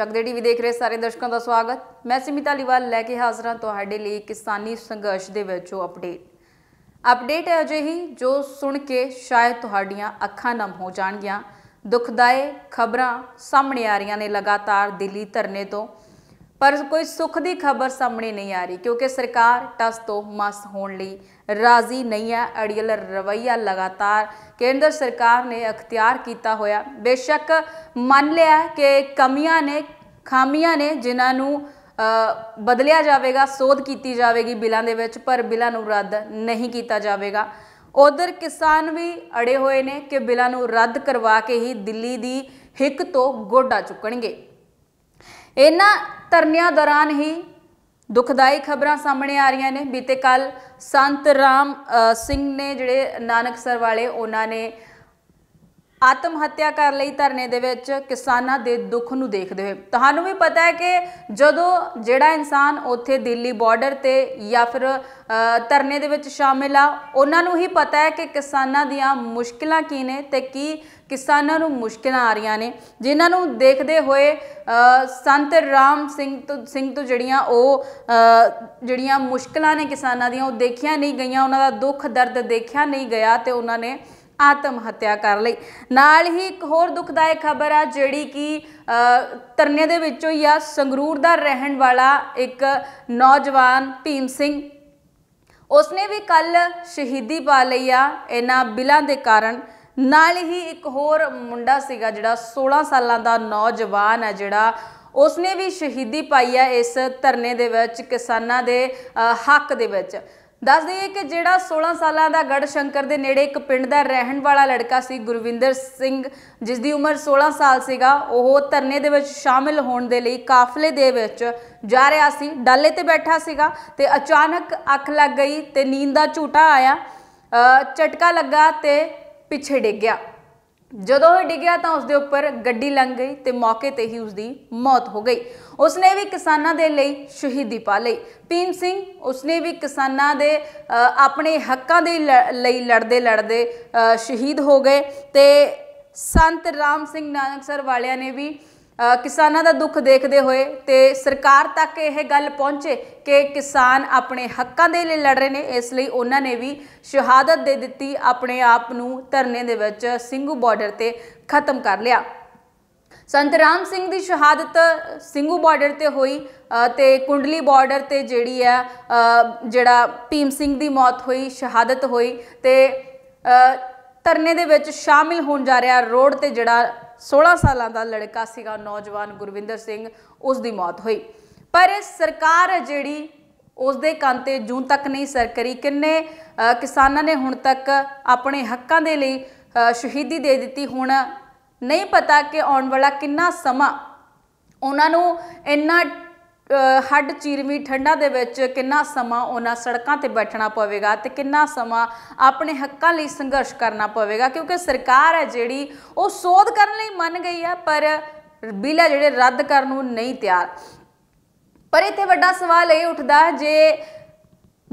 ਚੱਕਦੇੜੀ ਵੀ ਦੇਖ ਰਹੇ ਸਾਰੇ ਦਰਸ਼ਕਾਂ ਦਾ ਸਵਾਗਤ ਮੈਂ ਸਿਮਿਤਾ ਲਿਵਾਲ ਲੈ ਕੇ ਹਾਜ਼ਰ ਹਾਂ ਤੁਹਾਡੇ ਲਈ ਕਿਸਾਨੀ ਸੰਘਰਸ਼ ਦੇ ਵਿੱਚੋਂ ਅਪਡੇਟ ਅਪਡੇਟ ਹੈ ਅਜੇ ਹੀ ਜੋ ਸੁਣ ਕੇ ਸ਼ਾਇਦ ਤੁਹਾਡੀਆਂ ਅੱਖਾਂ ਨਮ ਹੋ ਜਾਣਗੀਆਂ ਦੁਖਦਾਇਕ ਖਬਰਾਂ ਸਾਹਮਣੇ ਆ ਰਹੀਆਂ ਨੇ ਲਗਾਤਾਰ ਦਿੱਲੀ ਧਰਨੇ ਤੋਂ ਪਰ ਕੋਈ ਸੁੱਖ ਦੀ ਖਬਰ ਸਾਹਮਣੇ ਨਹੀਂ ਆ ਰਹੀ ਕਿਉਂਕਿ ਸਰਕਾਰ ਟਸ ਤੋਂ ਮਸ ਹੋਣ ਲਈ ਰਾਜ਼ੀ ਨਹੀਂ ਹੈ ਅੜੀਅਲ ਰਵਈਆ ਲਗਾਤਾਰ ਕੇਂਦਰ ਸਰਕਾਰ ਨੇ ਅਖਤਿਆਰ ਕੀਤਾ ਹੋਇਆ ਬੇਸ਼ੱਕ ਮੰਨ ਲਿਆ ਕਿ ਕਮੀਆਂ ਨੇ ਖਾਮੀਆਂ ਨੇ ਜਿਨ੍ਹਾਂ ਨੂੰ ਬਦਲਿਆ ਜਾਵੇਗਾ ਸੋਧ ਕੀਤੀ ਜਾਵੇਗੀ ਬਿਲਾਂ ਦੇ ਵਿੱਚ ਪਰ ਬਿਲਾਂ ਨੂੰ ਰੱਦ ਨਹੀਂ ਕੀਤਾ ਜਾਵੇਗਾ ਉਧਰ ਕਿਸਾਨ ਵੀ ਅੜੇ ਹੋਏ ਨੇ ਕਿ ਬਿਲਾਂ ਨੂੰ ਰੱਦ ਕਰਵਾ ਕੇ ਹੀ ਦਿੱਲੀ ਦੀ ਹਿੱਕ ਤੋਂ ਗੋਡਾ ਚੁੱਕਣਗੇ ਇਹਨਾਂ ਤਰਨਿਆਂ ਦੌਰਾਨ ਹੀ ਦੁਖਦਾਈ ਖਬਰਾਂ ਸਾਹਮਣੇ ਆ ਰਹੀਆਂ ਨੇ ਬੀਤੇ ਕੱਲ ਸੰਤ ਰਾਮ ਸਿੰਘ ਨੇ ਜਿਹੜੇ ਨਾਨਕਸਰ ਵਾਲੇ ਉਹਨਾਂ ਨੇ ਆਤਮ ਹੱਤਿਆ ਕਰ ਲਈ ਧਰਨੇ ਦੇ ਵਿੱਚ ਕਿਸਾਨਾਂ ਦੇ ਦੁੱਖ ਨੂੰ ਦੇਖਦੇ ਹੋਏ ਤੁਹਾਨੂੰ ਵੀ ਪਤਾ ਹੈ ਕਿ ਜਦੋਂ ਜਿਹੜਾ ਇਨਸਾਨ ਉੱਥੇ ਦਿੱਲੀ ਬਾਰਡਰ ਤੇ ਜਾਂ ਫਿਰ ਧਰਨੇ ਦੇ ਵਿੱਚ ਸ਼ਾਮਿਲ ਆ ਉਹਨਾਂ ਨੂੰ ਹੀ ਪਤਾ ਹੈ ਕਿ ਕਿਸਾਨਾਂ ਦੀਆਂ ਮੁਸ਼ਕਲਾਂ ਕੀ ਨੇ ਤੇ ਕੀ ਕਿਸਾਨਾਂ ਨੂੰ ਮੁਸ਼ਕਲਾਂ ਆ ਰਹੀਆਂ ਨੇ ਜਿਨ੍ਹਾਂ ਨੂੰ ਦੇਖਦੇ ਹੋਏ ਸੰਤ ਰਾਮ ਸਿੰਘ ਤੋਂ ਸਿੰਘ ਤੋਂ ਜਿਹੜੀਆਂ ਉਹ ਜਿਹੜੀਆਂ ਮੁਸ਼ਕਲਾਂ ਨੇ ਕਿਸਾਨਾਂ ਦੀਆਂ ਉਹ ਦੇਖੀਆਂ ਨਹੀਂ ਗਈਆਂ ਉਹਨਾਂ ਦਾ ਦੁੱਖ ਦਰਦ ਦੇਖਿਆ ਨਹੀਂ ਗਿਆ ਤੇ ਉਹਨਾਂ ਨੇ ਆਤਮ ਹੱਤਿਆ ਕਰ ਲਈ ਨਾਲ ਹੀ ਇੱਕ ਹੋਰ ਦੁਖਦਾਇਕ ਖਬਰ ਆ ਜਿਹੜੀ ਕਿ ਤਰਨੇ ਦੇ ਵਿੱਚੋਂ ਜਾਂ ਸੰਗਰੂਰ ਦਾ ਰਹਿਣ ਵਾਲਾ ਇੱਕ ਨੌਜਵਾਨ ਭੀਮ ਸਿੰਘ ਉਸਨੇ ਵੀ ਕੱਲ ਸ਼ਹੀਦੀ ਪਾ ਲਈ ਆ ਇਹਨਾਂ ਬਿਲਾਂ ਦੇ ਕਾਰਨ ਨਾਲ ਹੀ ਇੱਕ ਹੋਰ ਮੁੰਡਾ ਸੀਗਾ ਜਿਹੜਾ 16 ਸਾਲਾਂ ਦਾ ਨੌਜਵਾਨ ਹੈ ਜਿਹੜਾ ਉਸਨੇ ਵੀ ਸ਼ਹੀਦੀ ਪਾਈ ਹੈ ਇਸ ਧਰਨੇ ਦੇ ਵਿੱਚ ਕਿਸਾਨਾਂ ਦੇ ਹੱਕ ਦੇ ਵਿੱਚ ਦੱਸ ਦਈਏ ਕਿ ਜਿਹੜਾ 16 ਸਾਲਾਂ ਦਾ ਗੜ ਸ਼ੰਕਰ ਦੇ ਨੇੜੇ ਇੱਕ ਪਿੰਡ ਦਾ ਰਹਿਣ ਵਾਲਾ ਲੜਕਾ ਸੀ ਗੁਰਵਿੰਦਰ ਸਿੰਘ ਜਿਸ ਦੀ ਉਮਰ 16 ਸਾਲ ਸੀਗਾ ਉਹ ਧਰਨੇ ਦੇ ਵਿੱਚ ਸ਼ਾਮਿਲ ਹੋਣ ਦੇ ਲਈ ਕਾਫਲੇ ਦੇ ਵਿੱਚ ਜਾ ਰਿਹਾ ਸੀ ਡਾਲੇ ਤੇ ਬੈਠਾ ਸੀਗਾ ਤੇ ਅਚਾਨਕ ਅੱਖ ਲੱਗ ਗਈ ਤੇ ਨੀਂਦ ਦਾ ਝੂਟਾ ਆਇਆ ਝਟਕਾ ਲੱਗਾ ਤੇ ਪਿੱਛੇ ਡਿੱਗ ਗਿਆ ਜਦੋਂ ਉਹ ਡਿੱਗਿਆ ਤਾਂ ਉਸ ਦੇ ਉੱਪਰ ਗੱਡੀ ਲੰਘ ਗਈ ਤੇ ਮੌਕੇ ਤੇ ਹੀ ਉਸ ਦੀ ਮੌਤ ਹੋ ਗਈ ਉਸਨੇ ਵੀ ਕਿਸਾਨਾਂ ਦੇ ਲਈ ਸ਼ਹੀਦੀ ਪਾ ਲਈ ਪੀਮ ਸਿੰਘ ਉਸਨੇ ਵੀ ਕਿਸਾਨਾਂ ਦੇ ਆਪਣੇ ਹੱਕਾਂ ਦੇ ਲਈ ਲੜਦੇ ਲੜਦੇ ਸ਼ਹੀਦ ਹੋ ਗਏ ਤੇ ਸੰਤ ਰਾਮ ਸਿੰਘ ਨਾਨਕ ਸਰ ਵਾਲਿਆਂ ਨੇ ਵੀ ਕਿਸਾਨਾਂ ਦਾ ਦੁੱਖ ਦੇਖਦੇ ਹੋਏ ਤੇ ਸਰਕਾਰ ਤੱਕ ਇਹ ਗੱਲ ਪਹੁੰਚੇ ਕਿ ਕਿਸਾਨ ਆਪਣੇ ਹੱਕਾਂ ਦੇ ਲਈ ਲੜ ਰਹੇ ਨੇ ਇਸ ਲਈ ਉਹਨਾਂ ਨੇ ਵੀ ਸ਼ਹਾਦਤ ਦੇ ਦਿੱਤੀ ਆਪਣੇ ਆਪ ਨੂੰ ਧਰਨੇ ਦੇ ਵਿੱਚ ਸਿੰਘੂ ਬਾਰਡਰ ਤੇ ਖਤਮ ਕਰ ਲਿਆ ਸੰਤ ਰਾਮ ਸਿੰਘ ਦੀ ਸ਼ਹਾਦਤ ਸਿੰਘੂ ਬਾਰਡਰ ਤੇ ਹੋਈ ਤੇ ਕੁੰਡਲੀ ਬਾਰਡਰ ਤੇ ਜਿਹੜੀ ਆ ਜਿਹੜਾ ਭੀਮ ਸਿੰਘ ਦੀ ਮੌਤ ਹੋਈ ਸ਼ਹਾਦਤ ਹੋਈ ਤੇ ਧਰਨੇ ਦੇ ਵਿੱਚ ਸ਼ਾਮਿਲ ਹੋਣ ਜਾ ਰਿਹਾ ਰੋਡ ਤੇ ਜਿਹੜਾ 16 ਸਾਲਾਂ ਦਾ ਲੜਕਾ ਸੀਗਾ ਨੌਜਵਾਨ ਗੁਰਵਿੰਦਰ ਸਿੰਘ ਉਸ ਦੀ ਮੌਤ ਹੋਈ ਪਰ ਸਰਕਾਰ ਜਿਹੜੀ ਉਸ ਦੇ ਕੰਨ ਤੇ ਜੂਨ ਤੱਕ ਨਹੀਂ ਸਰਕਰੀ ਕਿੰਨੇ ਕਿਸਾਨਾਂ ਨੇ ਹੁਣ ਤੱਕ ਆਪਣੇ ਹੱਕਾਂ ਦੇ ਲਈ ਸ਼ਹੀਦੀ ਦੇ ਦਿੱਤੀ ਹੁਣ ਨਹੀਂ ਪਤਾ ਕਿ ਆਉਣ ਵਾਲਾ ਕਿੰਨਾ ਸਮਾਂ ਉਹਨਾਂ ਨੂੰ ਇੰਨਾ ਹੱਡ ਚੀਰਵੀ ਠੰਡਾ ਦੇ ਵਿੱਚ ਕਿੰਨਾ ਸਮਾਂ ਉਹਨਾਂ ਸੜਕਾਂ ਤੇ ਬੈਠਣਾ ਪਵੇਗਾ ਤੇ ਕਿੰਨਾ ਸਮਾਂ ਆਪਣੇ ਹੱਕਾਂ ਲਈ ਸੰਘਰਸ਼ ਕਰਨਾ ਪਵੇਗਾ ਕਿਉਂਕਿ ਸਰਕਾਰ ਹੈ ਜਿਹੜੀ ਉਹ ਸੋਧ ਕਰਨ ਲਈ ਮੰਨ ਗਈ ਹੈ ਪਰ ਬਿੱਲ ਜਿਹੜੇ ਰੱਦ ਕਰਨ ਨੂੰ ਨਹੀਂ ਤਿਆਰ ਪਰ ਇੱਥੇ ਵੱਡਾ ਸਵਾਲ ਇਹ ਉੱਠਦਾ ਜੇ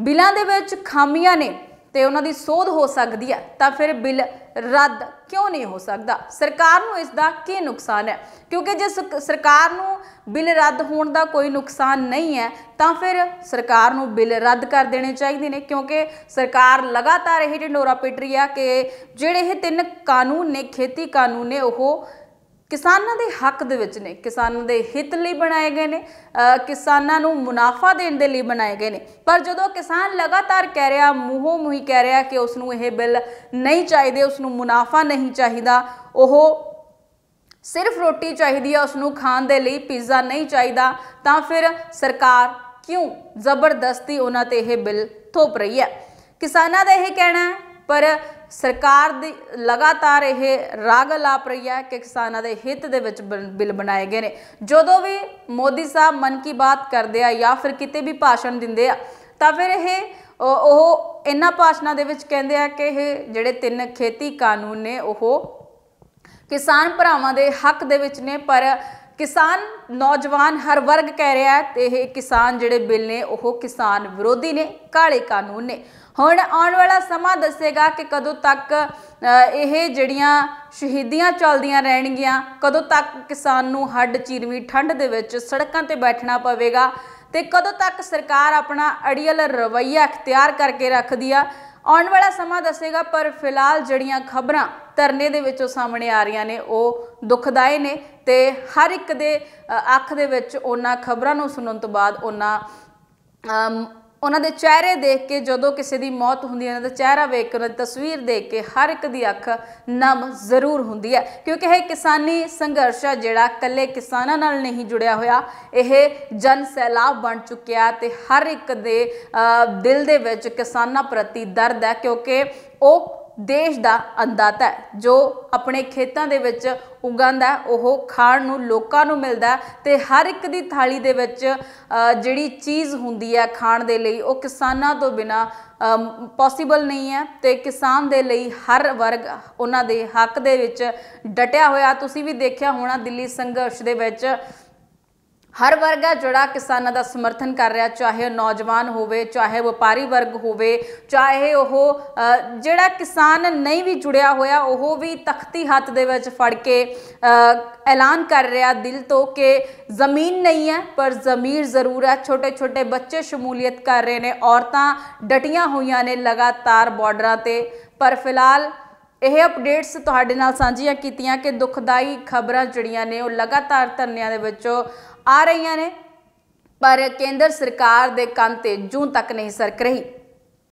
ਬਿੱਲਾਂ ਦੇ ਵਿੱਚ ਖਾਮੀਆਂ ਨੇ ਤੇ ਉਹਨਾਂ ਦੀ ਸੋਧ ਹੋ ਸਕਦੀ ਹੈ ਤਾਂ ਫਿਰ ਬਿੱਲ ਰੱਦ ਕਿਉਂ ਨਹੀਂ ਹੋ ਸਕਦਾ ਸਰਕਾਰ ਨੂੰ ਇਸ ਦਾ ਕੀ ਨੁਕਸਾਨ ਹੈ ਕਿਉਂਕਿ ਜੇ ਸਰਕਾਰ ਨੂੰ ਬਿੱਲ ਰੱਦ ਹੋਣ ਦਾ ਕੋਈ ਨੁਕਸਾਨ ਨਹੀਂ ਹੈ ਤਾਂ ਫਿਰ ਸਰਕਾਰ ਨੂੰ ਬਿੱਲ ਰੱਦ ਕਰ ਦੇਣੇ ਚਾਹੀਦੇ ਨੇ ਕਿਉਂਕਿ ਸਰਕਾਰ ਲਗਾਤਾਰ ਇਹ ਢਿੰਡੋਰਾ ਪਿੱਟ ਰਹੀ ਆ ਕਿ ਜਿਹੜੇ ਇਹ ਤਿੰਨ ਕਾਨੂੰਨ ਨੇ ਖੇਤੀ ਕਾਨੂੰਨ ਨੇ ਉਹ ਕਿਸਾਨਾਂ ਦੇ ਹੱਕ ਦੇ ਵਿੱਚ ਨੇ ਕਿਸਾਨਾਂ ਦੇ ਹਿੱਤ ਲਈ ਬਣਾਏ ਗਏ ਨੇ ਕਿਸਾਨਾਂ ਨੂੰ ਮੁਨਾਫਾ ਦੇਣ ਦੇ ਲਈ ਬਣਾਏ ਗਏ ਨੇ ਪਰ ਜਦੋਂ ਕਿਸਾਨ ਲਗਾਤਾਰ ਕਹਿ ਰਿਹਾ ਮੂੰਹੋਂ ਮੂੰਹੀ ਕਹਿ ਰਿਹਾ ਕਿ ਉਸ ਨੂੰ ਇਹ ਬਿੱਲ ਨਹੀਂ ਚਾਹੀਦੇ ਉਸ ਨੂੰ ਮੁਨਾਫਾ ਨਹੀਂ ਚਾਹੀਦਾ ਉਹ ਸਿਰਫ ਰੋਟੀ ਚਾਹੀਦੀ ਹੈ ਉਸ ਨੂੰ ਖਾਣ ਦੇ ਲਈ ਪੀਜ਼ਾ ਨਹੀਂ ਚਾਹੀਦਾ ਤਾਂ ਫਿਰ ਸਰਕਾਰ ਕਿਉਂ ਜ਼ਬਰਦਸਤੀ ਉਹਨਾਂ ਤੇ ਇਹ ਬਿੱਲ ਥੋਪ ਰਹੀ ਹੈ ਕਿਸਾਨਾਂ ਦਾ ਇਹ ਕਹਿਣਾ ਹੈ ਪਰ ਸਰਕਾਰ ਦੀ ਲਗਾਤਾਰ ਇਹ ਰਾਗ ਲਾਪ ਰਹੀ ਹੈ ਕਿ ਕਿਸਾਨਾਂ ਦੇ ਹਿੱਤ ਦੇ ਵਿੱਚ ਬਿੱਲ ਬਣਾਏ ਗਏ ਨੇ ਜਦੋਂ ਵੀ ਮੋਦੀ ਸਾਹਿਬ ਮਨ ਕੀ ਬਾਤ ਕਰਦੇ ਆ ਜਾਂ ਫਿਰ ਕਿਤੇ ਵੀ ਭਾਸ਼ਣ ਦਿੰਦੇ ਆ ਤਾਂ ਫਿਰ ਇਹ ਉਹ ਇਹਨਾਂ ਭਾਸ਼ਣਾਂ ਦੇ ਵਿੱਚ ਕਹਿੰਦੇ ਆ ਕਿ ਇਹ ਜਿਹੜੇ ਤਿੰਨ ਖੇਤੀ ਕਾਨੂੰਨ ਨੇ ਉਹ ਕਿਸਾਨ ਭਰਾਵਾਂ ਦੇ ਹੱਕ ਦੇ ਵਿੱਚ ਨੇ ਪਰ ਕਿਸਾਨ ਨੌਜਵਾਨ ਹਰ ਵਰਗ ਕਹਿ ਰਿਹਾ ਤੇ ਇਹ ਕਿਸਾਨ ਜਿਹੜੇ ਬਿੱਲ ਨੇ ਉਹ ਕਿਸਾਨ ਵਿਰੋਧੀ ਨੇ ਕਾਲੇ ਕਾਨੂੰਨ ਨੇ ਹੁਣ ਆਉਣ ਵਾਲਾ ਸਮਾਂ ਦੱਸੇਗਾ ਕਿ ਕਦੋਂ ਤੱਕ ਇਹ ਜਿਹੜੀਆਂ ਸ਼ਹੀਦੀਆਂ ਚੱਲਦੀਆਂ ਰਹਿਣਗੀਆਂ ਕਦੋਂ ਤੱਕ ਕਿਸਾਨ ਨੂੰ ਹੱਡ ਚੀਰਵੀਂ ਠੰਡ ਦੇ ਵਿੱਚ ਸੜਕਾਂ ਤੇ ਬੈਠਣਾ ਪਵੇਗਾ ਤੇ ਕਦੋਂ ਤੱਕ ਸਰਕਾਰ ਆਪਣਾ ਅੜੀਅਲ ਰਵਈਆ ਇਖਤਿਆਰ ਕਰਕੇ ਰੱਖਦੀ ਆ ਆਉਣ ਵਾਲਾ ਸਮਾਂ ਦੱਸੇਗਾ ਪਰ ਫਿਲਹਾਲ ਜਿਹੜੀਆਂ ਖਬਰਾਂ ਧਰਨੇ ਦੇ ਵਿੱਚੋਂ ਸਾਹਮਣੇ ਆ ਰਹੀਆਂ ਨੇ ਉਹ ਦੁਖਦਾਈ ਨੇ ਤੇ ਹਰ ਇੱਕ ਦੇ ਅੱਖ ਦੇ ਵਿੱਚ ਉਹਨਾਂ ਖਬਰਾਂ ਨੂੰ ਸੁਣਨ ਤੋਂ ਬਾਅਦ ਉਹਨਾਂ ਉਹਨਾਂ ਦੇ ਚਿਹਰੇ ਦੇਖ ਕੇ ਜਦੋਂ ਕਿਸੇ ਦੀ ਮੌਤ ਹੁੰਦੀ ਹੈ ਉਹਨਾਂ ਦਾ ਚਿਹਰਾ ਵੇਖ ਕੇ ਉਹਨਾਂ ਦੀ ਤਸਵੀਰ ਦੇਖ ਕੇ ਹਰ ਇੱਕ ਦੀ ਅੱਖ ਨਮ ਜ਼ਰੂਰ ਹੁੰਦੀ ਹੈ ਕਿਉਂਕਿ ਇਹ ਕਿਸਾਨੀ ਸੰਘਰਸ਼ ਜਿਹੜਾ ਕੱਲੇ ਕਿਸਾਨਾਂ ਨਾਲ ਨਹੀਂ ਜੁੜਿਆ ਹੋਇਆ ਇਹ ਜਨ ਸੈਲਾਬ ਬਣ ਚੁੱਕਿਆ ਤੇ ਹਰ ਇੱਕ ਦੇ ਦਿਲ ਦੇ ਵਿੱਚ ਕਿਸਾਨਾਂ ਪ੍ਰਤੀ ਦਰਦ ਹੈ ਕਿਉਂਕਿ ਉਹ ਦੇਸ਼ ਦਾ ਅੰਦਾਤਾ ਜੋ ਆਪਣੇ ਖੇਤਾਂ ਦੇ ਵਿੱਚ ਉਗਾਉਂਦਾ ਉਹ ਖਾਣ ਨੂੰ ਲੋਕਾਂ ਨੂੰ ਮਿਲਦਾ ਤੇ ਹਰ ਇੱਕ ਦੀ ਥਾਲੀ ਦੇ ਵਿੱਚ ਜਿਹੜੀ ਚੀਜ਼ ਹੁੰਦੀ ਹੈ ਖਾਣ ਦੇ ਲਈ ਉਹ ਕਿਸਾਨਾਂ ਤੋਂ ਬਿਨਾ ਪੋਸੀਬਲ ਨਹੀਂ ਹੈ ਤੇ ਕਿਸਾਨ ਦੇ ਲਈ ਹਰ ਵਰਗ ਉਹਨਾਂ ਦੇ ਹੱਕ ਦੇ ਵਿੱਚ ਡਟਿਆ ਹੋਇਆ ਤੁਸੀਂ ਵੀ ਦੇਖਿਆ ਹੋਣਾ ਦਿੱਲੀ ਸੰਘਰਸ਼ ਦੇ ਵਿੱਚ ਹਰ ਵਰਗ ਹੈ ਜਿਹੜਾ ਕਿਸਾਨਾਂ ਦਾ ਸਮਰਥਨ ਕਰ ਰਿਹਾ ਚਾਹੇ ਉਹ ਨੌਜਵਾਨ ਹੋਵੇ ਚਾਹੇ ਵਪਾਰੀ ਵਰਗ ਹੋਵੇ ਚਾਹੇ ਉਹ ਜਿਹੜਾ ਕਿਸਾਨ ਨਹੀਂ ਵੀ ਜੁੜਿਆ ਹੋਇਆ ਉਹ ਵੀ ਤਖਤੀ ਹੱਥ ਦੇ ਵਿੱਚ ਫੜ ਕੇ ਐਲਾਨ ਕਰ ਰਿਹਾ ਦਿਲ ਤੋਂ ਕਿ ਜ਼ਮੀਨ ਨਹੀਂ ਹੈ ਪਰ ਜ਼ਮੀਰ ਜ਼ਰੂਰ ਹੈ ਛੋਟੇ ਛੋਟੇ ਬੱਚੇ ਸ਼ਮੂਲੀਅਤ ਕਰ ਰਹੇ ਨੇ ਔਰਤਾਂ ਡਟੀਆਂ ਹੋਈਆਂ ਨੇ ਲਗਾਤਾਰ ਬਾਰਡਰਾਂ ਤੇ ਪਰ ਫਿਲਹਾਲ ਇਹ ਅਪਡੇਟਸ ਤੁਹਾਡੇ ਨਾਲ ਸਾਂਝੀਆਂ ਕੀਤੀਆਂ ਕਿ ਦੁਖਦਾਈ ਖਬਰਾਂ ਜੜੀਆਂ ਨੇ ਉਹ ਲਗਾਤਾਰ ਧਰਨਿਆਂ ਦੇ ਵਿੱਚੋਂ ਆ ਰਹੀਆਂ ਨੇ ਪਰ ਕੇਂਦਰ ਸਰਕਾਰ ਦੇ ਕੰਨ ਤੇ ਜੂੰ ਤੱਕ ਨਹੀਂ ਸਰਕ ਰਹੀ